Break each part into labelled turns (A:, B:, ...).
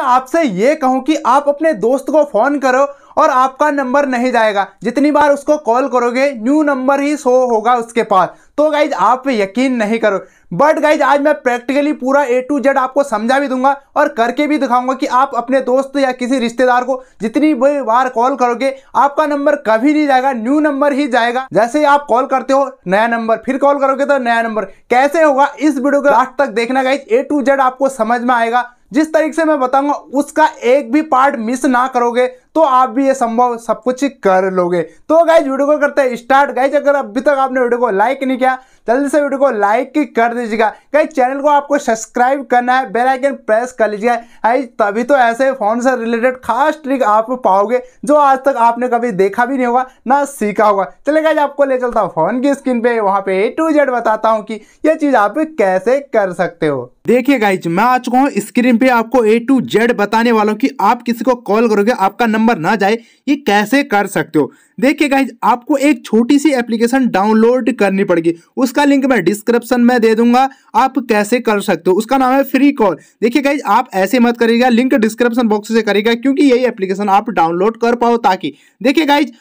A: मैं आपसे ये कहूं कि आप अपने दोस्त को फोन करो और आपका नंबर नहीं जाएगा जितनी बार उसको कॉल करोगे न्यू नंबर ही शो होगा उसके पास तो गाइज आप पे यकीन नहीं करो बट गाइज आज मैं प्रैक्टिकली पूरा ए टू जेड आपको समझा भी दूंगा और करके भी दिखाऊंगा कि आप अपने दोस्त या किसी रिश्तेदार को जितनी भी बार कॉल करोगे आपका नंबर कभी नहीं जाएगा न्यू नंबर ही जाएगा जैसे ही आप कॉल करते हो नया नंबर फिर कॉल करोगे तो नया नंबर कैसे होगा इस वीडियो को लास्ट तक देखना गाइज ए टू जेड आपको समझ में आएगा जिस तरीके से मैं बताऊंगा उसका एक भी पार्ट मिस ना करोगे तो आप भी ये संभव सब कुछ कर लोगे तो गाइज वीडियो को करते हैं स्टार्ट गाइज अगर अभी तक आपने वीडियो को लाइक नहीं किया जल्दी से वीडियो को लाइक कर दीजिएगा गाइज चैनल को आपको सब्सक्राइब करना है बेल आइकन प्रेस कर लीजिएगा गाइज तभी तो ऐसे फोन से रिलेटेड खास ट्रिक आप पाओगे जो आज तक आपने कभी देखा भी नहीं होगा ना सीखा होगा चले गाइज आपको ले चलता हूँ फोन की स्क्रीन पर वहाँ पे ए टू जेड बताता हूँ कि यह चीज़ आप कैसे कर सकते हो देखिए गाइज मैं आ चुका हूँ स्क्रीन पे आपको ए टू जेड बताने वाला हूँ कि आप किसी को कॉल करोगे आपका नंबर ना जाए ये कैसे कर सकते हो देखिए गाइज आपको एक छोटी सी एप्लीकेशन डाउनलोड करनी पड़ेगी उसका लिंक मैं डिस्क्रिप्शन में दे दूंगा आप कैसे कर सकते हो उसका नाम है फ्री कॉल देखिए गाइज आप ऐसे मत करिएगा लिंक डिस्क्रिप्शन बॉक्स से करेगा क्योंकि यही एप्लीकेशन आप डाउनलोड कर पाओ ताकि देखिए गाइज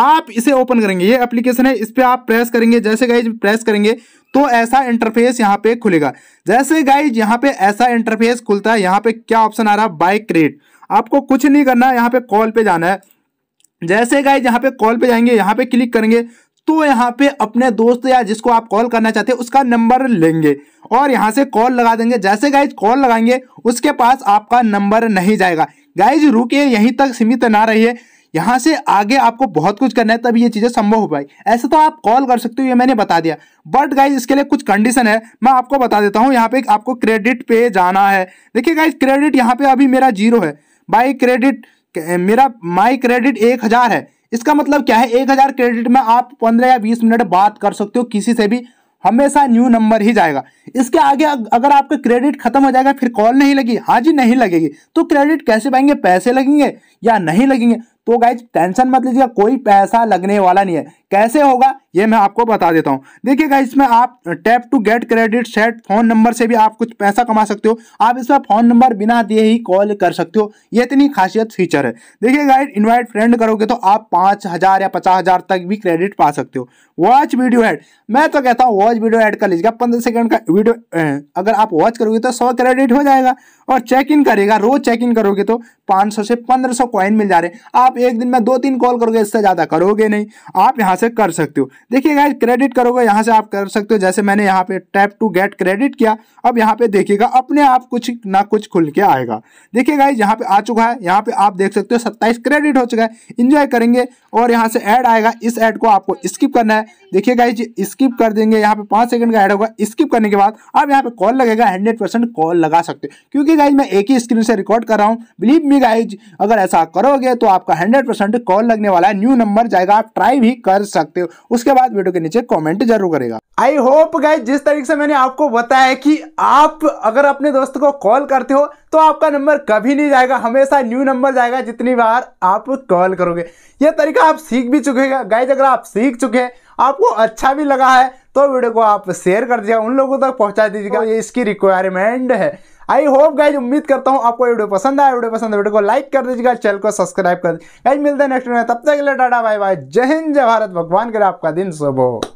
A: आप इसे ओपन करेंगे ये एप्लीकेशन है इस पर आप प्रेस करेंगे जैसे गाइज प्रेस करेंगे तो ऐसा इंटरफेस यहाँ पे खुलेगा जैसे गाइज यहाँ पे ऐसा इंटरफेस खुलता है यहाँ पे क्या ऑप्शन आ रहा है बाइक क्रेट आपको कुछ नहीं करना है यहाँ पे कॉल पे जाना है जैसे गाइज यहाँ पे कॉल पे जाएंगे यहाँ पे क्लिक करेंगे तो यहाँ पे अपने दोस्त या जिसको आप कॉल करना चाहते हैं उसका नंबर लेंगे और यहाँ से कॉल लगा देंगे जैसे गाइज कॉल लगाएंगे उसके पास आपका नंबर नहीं जाएगा गाइज रुके यहीं तक सीमित ना रहिए यहाँ से आगे आपको बहुत कुछ करना है तभी ये चीज़ें संभव हो पाई ऐसे तो आप कॉल कर सकते हो ये मैंने बता दिया बट गाइज इसके लिए कुछ कंडीशन है मैं आपको बता देता हूँ यहाँ पे आपको क्रेडिट पे जाना है देखिए गाइज क्रेडिट यहाँ पे अभी मेरा जीरो है बाई क्रेडिट मेरा माई क्रेडिट एक हज़ार है इसका मतलब क्या है एक हज़ार क्रेडिट में आप पंद्रह या बीस मिनट बात कर सकते हो किसी से भी हमेशा न्यू नंबर ही जाएगा इसके आगे अगर आपका क्रेडिट खत्म हो जाएगा फिर कॉल नहीं लगी हाँ जी नहीं लगेगी तो क्रेडिट कैसे पाएंगे पैसे लगेंगे या नहीं लगेंगे तो गाइज टेंशन मत लीजिएगा कोई पैसा लगने वाला नहीं है कैसे होगा ये मैं आपको बता देता हूँ देखिएगा इसमें आप tap to get credit set phone number से भी आप कुछ पैसा कमा सकते हो आप इसमें फोन नंबर बिना दिए ही कॉल कर सकते हो ये इतनी खासियत फीचर है देखिए गाइड इन्वाइट फ्रेंड करोगे तो आप पाँच हज़ार या पचास हज़ार तक भी क्रेडिट पा सकते हो वॉच वीडियो ऐड मैं तो कहता हूँ वॉच वीडियो ऐड कर लीजिएगा पंद्रह सेकेंड का वीडियो अगर आप वॉच करोगे तो सौ क्रेडिट हो जाएगा और चेक इन करेगा रोज चेक इन करोगे तो पाँच से पंद्रह कॉइन मिल जा रहे हैं आप एक दिन में दो तीन कॉल करोगे इससे ज़्यादा करोगे नहीं आप यहाँ से कर सकते हो देखिए गाइज क्रेडिट करोगे यहाँ से आप कर सकते हो जैसे मैंने यहाँ पे टैप टू गेट क्रेडिट किया अब यहाँ पे देखिएगा अपने आप कुछ ना कुछ खुल के आएगा देखिए गाइज यहाँ पे आ चुका है यहाँ पे आप देख सकते हो सत्ताईस क्रेडिट हो चुका है इंजॉय करेंगे और यहाँ से ऐड आएगा इस ऐड को आपको स्किप करना है देखिए गाइज स्किप कर देंगे यहाँ पे पाँच सेकंड का ऐड होगा स्किप करने के बाद आप यहाँ पे कॉल लगेगा हंड्रेड परसेंट कॉल लगा सकते हो क्योंकि गाइज मैं एक ही स्क्रीन से रिकॉर्ड कर रहा हूँ बिलीव मी गाइज अगर ऐसा करोगे तो आपका हंड्रेड परसेंट कॉल लगने वाला है न्यू नंबर जाएगा आप ट्राई भी कर सकते हो उसके बाद वीडियो के नीचे कॉमेंट जरूर करेगा आई होप गए जिस तरीके से मैंने आपको बताया कि आप अगर अपने दोस्त को कॉल करते हो तो आपका नंबर कभी नहीं जाएगा हमेशा न्यू नंबर जाएगा जितनी बार आप कॉल करोगे ये तरीका आप सीख भी चुकेगा गाइज अगर आप सीख चुके हैं आपको अच्छा भी लगा है तो वीडियो को आप शेयर कर दीजिएगा उन लोगों तक पहुंचा दीजिएगा तो ये इसकी रिक्वायरमेंट है आई होप गाइज उम्मीद करता हूँ आपको वीडियो पसंद आया वीडियो पसंद वीडियो को लाइक कर दीजिएगा चैनल को सब्सक्राइब कर दीजिए गाइज मिलते हैं नेक्स्ट वीडियो में तब तक के लिए टाटा बाय बाय जय हिंद जय भारत भगवान करे आपका दिन शुभ हो